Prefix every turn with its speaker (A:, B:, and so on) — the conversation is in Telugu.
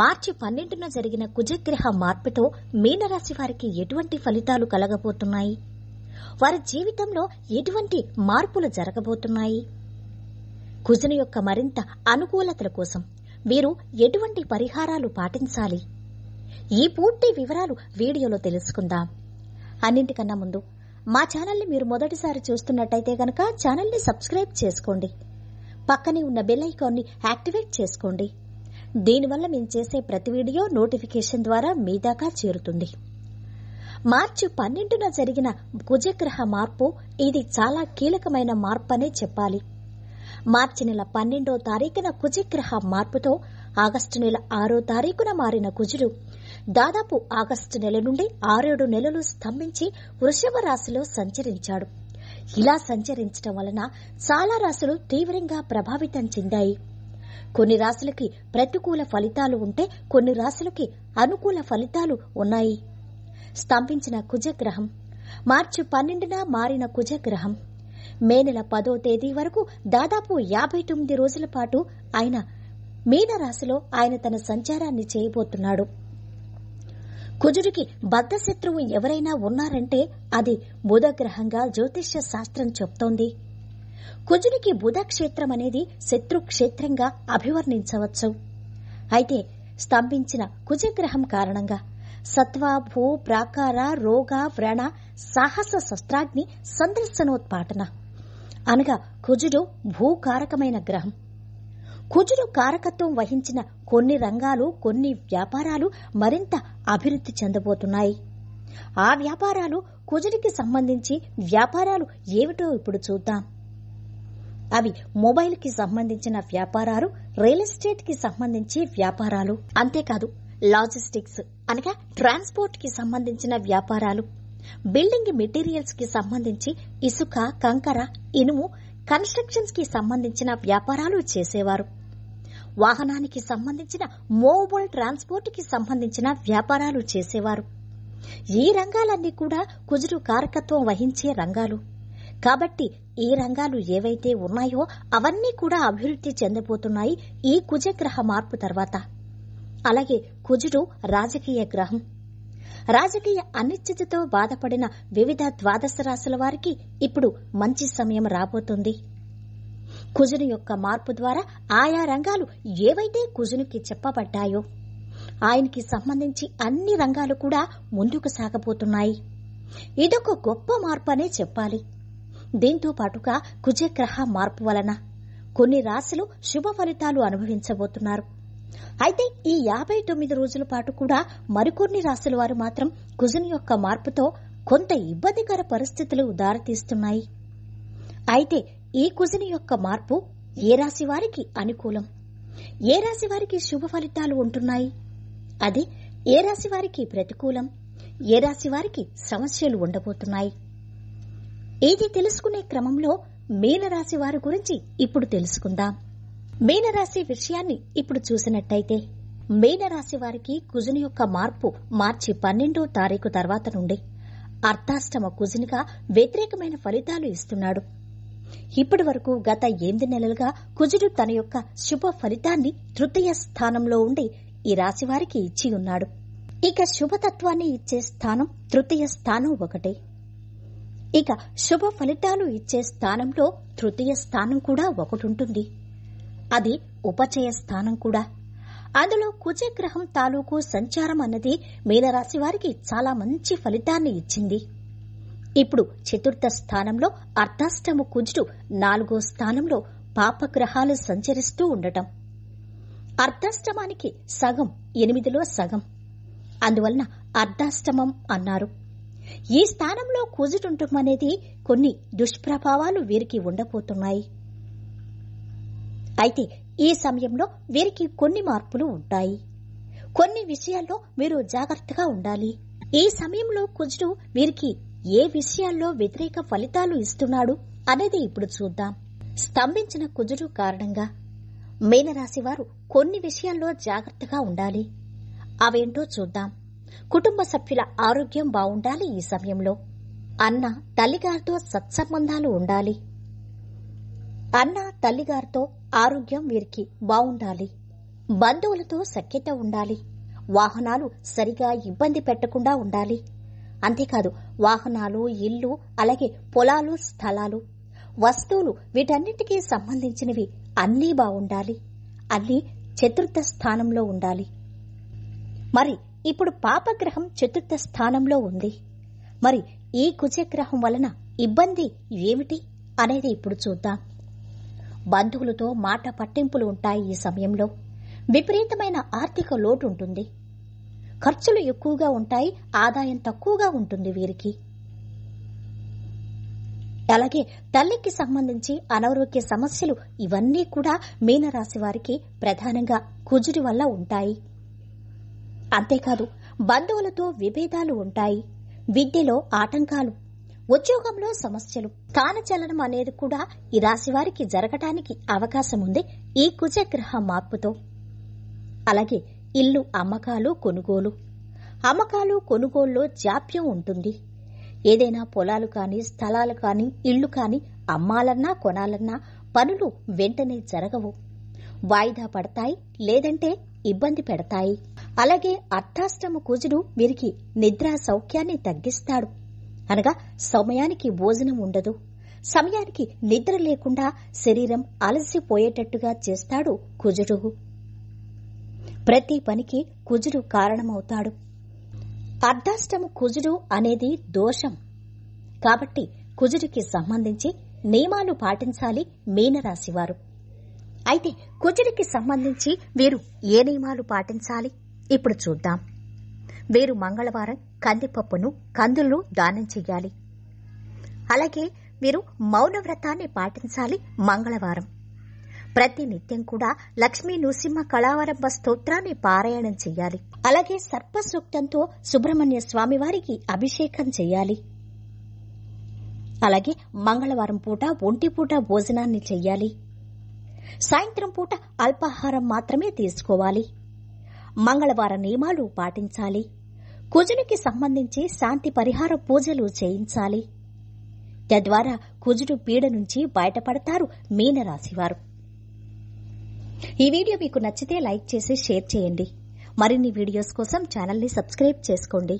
A: మార్చి పన్నెండున జరిగిన కుజగ్రహ మార్పుతో మీనరాశి వారికి ఎటువంటి ఫలితాలు కలగబోతున్నాయి వారి జీవితంలో ఎటువంటి మార్పులు జరగబోతున్నాయి కుజుని యొక్క మరింత అనుకూలతల కోసం వీరు ఎటువంటి పరిహారాలు పాటించాలి ఈ పూర్తి వివరాలు వీడియోలో తెలుసుకుందాం అన్నింటికన్నా ముందు మా ఛానల్ని మీరు మొదటిసారి చూస్తున్నట్టయితే గనక ఛానల్ని సబ్స్క్రైబ్ చేసుకోండి పక్కనే ఉన్న బెల్ ఐకాన్ని యాక్టివేట్ చేసుకోండి దీనివల్ల మేము చేసే ప్రతి వీడియో నోటిఫికేషన్ ద్వారా మీ దాకా చేరుతుంది మార్చి పన్నెండున జరిగిన కుజగ్రహ మార్పు ఇది చాలా కీలకమైన అనే చెప్పాలి మార్చి నెల పన్నెండో తారీఖున కుజగ్రహ మార్పుతో ఆగస్టు నెల ఆరో తారీఖున మారిన కుజుడు దాదాపు ఆగస్టు నెల నుండి ఆరేడు నెలలు స్తంభించి వృషభ రాశిలో సంచరించాడు ఇలా సంచరించడం వలన చాలా రాశులు తీవ్రంగా ప్రభావితం చెందాయి కొన్ని రాశులకి ప్రతికూల ఫలితాలు ఉంటే కొన్ని రాశులకి అనుకూల ఫలితాలు ఉన్నాయి స్తంభించిన కుజగ్రహం మార్చి పన్నెండున మారిన కుజగ్రహం మే నెల పదో తేదీ వరకు దాదాపు యాభై తొమ్మిది రోజుల పాటు ఆయన మీనరాశిలో ఆయన తన సంచారాన్ని చేయబోతున్నాడు కుజుడికి బద్ధశత్రువు ఎవరైనా ఉన్నారంటే అది బుధగ్రహంగా జ్యోతిష్య శాస్త్రం చెప్తోంది కుజునికి బుధ క్షేత్రం అనేది శత్రుక్షేత్రంగా అభివర్ణించవచ్చు అయితే స్తంభించిన కుజగ్రహం కారణంగా సత్వ భూ ప్రాకార రోగ వ్రణ సాహస శస్త్రాగ్ని సందర్శనోత్పాటన అనగా కుజుడు భూకారకమైన గ్రహం కుజుడు కారకత్వం వహించిన కొన్ని రంగాలు కొన్ని వ్యాపారాలు మరింత అభివృద్ధి చెందబోతున్నాయి ఆ వ్యాపారాలు కుజుడికి సంబంధించి వ్యాపారాలు ఏమిటో ఇప్పుడు చూద్దాం అవి మొబైల్ కి సంబంధించిన వ్యాపారాలు రియల్ ఎస్టేట్ కి సంబంధించి వ్యాపారాలు అంతేకాదు లాజిస్టిక్స్ అనగా ట్రాన్స్పోర్ట్ కి సంబంధించిన వ్యాపారాలు బిల్డింగ్ మెటీరియల్స్ కి సంబంధించి ఇసుక కంకర ఇనుము కన్స్ట్రక్షన్స్ కి సంబంధించిన వ్యాపారాలు చేసేవారు వాహనానికి సంబంధించిన మోబైల్ ట్రాన్స్పోర్ట్ కి సంబంధించిన వ్యాపారాలు చేసేవారు ఈ రంగాలన్నీ కూడా కుజురు కారకత్వం వహించే రంగాలు కాబట్టి ఈ రంగాలు ఏవైతే ఉన్నాయో అవన్నీ కూడా అభివృద్ధి చెందబోతున్నాయి ఈ కుజగ్రహ మార్పు తర్వాత అలాగే కుజుడు రాజకీయ గ్రహం రాజకీయ అనిశ్చితతో బాధపడిన వివిధ ద్వాదశ రాశుల వారికి ఇప్పుడు మంచి సమయం రాబోతుంది కుజుని యొక్క మార్పు ద్వారా ఆయా రంగాలు ఏవైతే కుజునికి చెప్పబడ్డాయో ఆయనకి సంబంధించి అన్ని రంగాలు కూడా ముందుకు సాగబోతున్నాయి ఇదొక గొప్ప మార్పు అనే చెప్పాలి దీంతో పాటుగా కుజగ్రహ మార్పు వలన కొన్ని రాశులు శుభ ఫలితాలు అనుభవించబోతున్నారు అయితే ఈ యాభై తొమ్మిది రోజుల పాటు కూడా మరికొన్ని రాశుల వారు మాత్రం కుజుని యొక్క మార్పుతో కొంత ఇబ్బందికర పరిస్థితులు దారితీస్తున్నాయి అయితే ఈ కుజుని యొక్క మార్పు ఏ రాశి వారికి అనుకూలం ఏ రాశి వారికి శుభ ఫలితాలు ఉంటున్నాయి అది ఏ రాశి వారికి ప్రతికూలం ఏ రాశి వారికి సమస్యలు ఉండబోతున్నాయి ఇది తెలుసుకునే క్రమంలో మీనరాశి వారి గురించి ఇప్పుడు తెలుసుకుందాం మీనరాశి విషయాన్ని ఇప్పుడు చూసినట్టయితే మీనరాశి వారికి కుజుని యొక్క మార్పు మార్చి పన్నెండో తారీఖు తర్వాత నుండి అర్ధాష్టమ కుజునిగా వ్యతిరేకమైన ఫలితాలు ఇస్తున్నాడు ఇప్పటి వరకు గత ఎనిమిది నెలలుగా కుజుడు తన యొక్క శుభ ఫలితాన్ని తృతీయ స్థానంలో ఉండి ఈ రాశివారికి ఇచ్చి ఉన్నాడు ఇక శుభతత్వాన్ని ఇచ్చే స్థానం తృతీయ స్థానం ఒకటే ఇక శుభ ఫలితాలు ఇచ్చే స్థానంలో తృతీయ స్థానం కూడా ఒకటుంటుంది అది ఉపచయ స్థానం కూడా అందులో కుజగ్రహం తాలూకు సంచారం అన్నది మీనరాశి వారికి చాలా మంచి ఫలితాన్ని ఇచ్చింది ఇప్పుడు చతుర్థ స్థానంలో అర్ధాష్టమ కుజుడు నాలుగో స్థానంలో పాపగ్రహాలు సంచరిస్తూ ఉండటం అర్ధాష్టమానికి సగం ఎనిమిదిలో సగం అందువలన అర్ధాష్టమం అన్నారు ఈ స్థానంలో కూజుటుండటం అనేది కొన్ని దుష్ప్రభావాలు వీరికి ఉండబోతున్నాయి అయితే ఈ సమయంలో వీరికి కొన్ని మార్పులు ఉంటాయి కొన్ని విషయాల్లో మీరు జాగ్రత్తగా ఉండాలి ఈ సమయంలో కుజుడు వీరికి ఏ విషయాల్లో వ్యతిరేక ఫలితాలు ఇస్తున్నాడు అనేది ఇప్పుడు చూద్దాం స్తంభించిన కుజుడు కారణంగా మీనరాశి వారు కొన్ని విషయాల్లో జాగ్రత్తగా ఉండాలి అవేంటో చూద్దాం కుటుంబ సభ్యుల ఆరోగ్యం బావుండాలి ఈ సమయంలో అన్న తల్లిగారితో సత్సంబంధాలు ఉండాలి అన్న తల్లిగారితో ఆరోగ్యం వీరికి బావుండాలి బంధువులతో సఖ్యత ఉండాలి వాహనాలు సరిగా ఇబ్బంది పెట్టకుండా ఉండాలి అంతేకాదు వాహనాలు ఇల్లు అలాగే పొలాలు స్థలాలు వస్తువులు వీటన్నిటికీ సంబంధించినవి అన్నీ బాగుండాలి అన్నీ చతుర్థ స్థానంలో ఉండాలి మరి ఇప్పుడు పాపగ్రహం చతుర్థ స్థానంలో ఉంది మరి ఈ కుజగ్రహం వలన ఇబ్బంది ఏమిటి అనేది ఇప్పుడు చూద్దాం బంధువులతో మాట పట్టింపులు ఉంటాయి ఈ సమయంలో విపరీతమైన ఆర్థిక లోటు ఉంటుంది ఖర్చులు ఎక్కువగా ఉంటాయి ఆదాయం తక్కువగా ఉంటుంది వీరికి అలాగే తల్లికి సంబంధించి అనారోగ్య సమస్యలు ఇవన్నీ కూడా మీనరాశి వారికి ప్రధానంగా కుజుడి వల్ల ఉంటాయి అంతేకాదు బంధువులతో విభేదాలు ఉంటాయి విద్యలో ఆటంకాలు ఉద్యోగంలో సమస్యలు కానచలనం అనేది కూడా ఈ రాశి వారికి జరగటానికి అవకాశం ఉంది ఈ కుజగ్రహ మార్పుతో అలాగే ఇల్లు అమ్మకాలు కొనుగోలు అమ్మకాలు కొనుగోలులో జాప్యం ఉంటుంది ఏదైనా పొలాలు కానీ స్థలాలు కానీ ఇళ్లు కానీ అమ్మాలన్నా కొనాలన్నా పనులు వెంటనే జరగవు వాయిదా పడతాయి లేదంటే ఇబ్బంది పెడతాయి అలాగే అర్థాష్టమ కుజుడు వీరికి నిద్రా సౌఖ్యాన్ని తగ్గిస్తాడు అనగా సమయానికి భోజనం ఉండదు సమయానికి నిద్ర లేకుండా శరీరం అలసిపోయేటట్టుగా చేస్తాడు కుజుడు ప్రతి పనికి కుజుడు కారణమవుతాడు అర్ధాష్టమ కుజుడు అనేది దోషం కాబట్టి కుజుడికి సంబంధించి నియమాలు పాటించాలి మీనరాశివారు అయితే కుజుడికి సంబంధించి వీరు ఏ నియమాలు పాటించాలి ఇప్పుడు చూద్దాం వీరు మంగళవారం కందిపప్పును కందులు దానం చేయాలి అలాగే వీరు మౌన వ్రతాన్ని పాటించాలి మంగళవారం ప్రతి నిత్యం కూడా లక్ష్మీ నృసింహ కళావరంభ స్తోత్రాన్ని పారాయణం చేయాలి అలాగే సర్పసూక్తంతో సుబ్రహ్మణ్య స్వామివారికి అభిషేకం చెయ్యాలి అలాగే మంగళవారం పూట ఒంటిపూట భోజనాన్ని చెయ్యాలి సాయంత్రం పూట అల్పాహారం మాత్రమే తీసుకోవాలి మంగళవార నియమాలు పాటించాలి కుజునికి సంబంధించి శాంతి పరిహార పూజలు చేయించాలి తద్వారా కుజుడు పీడ నుంచి బయటపడతారు మీనరాశివారు ఈ వీడియో మీకు నచ్చితే లైక్ చేసి షేర్ చేయండి మరిన్ని వీడియోస్ కోసం ఛానల్ని సబ్స్క్రైబ్ చేసుకోండి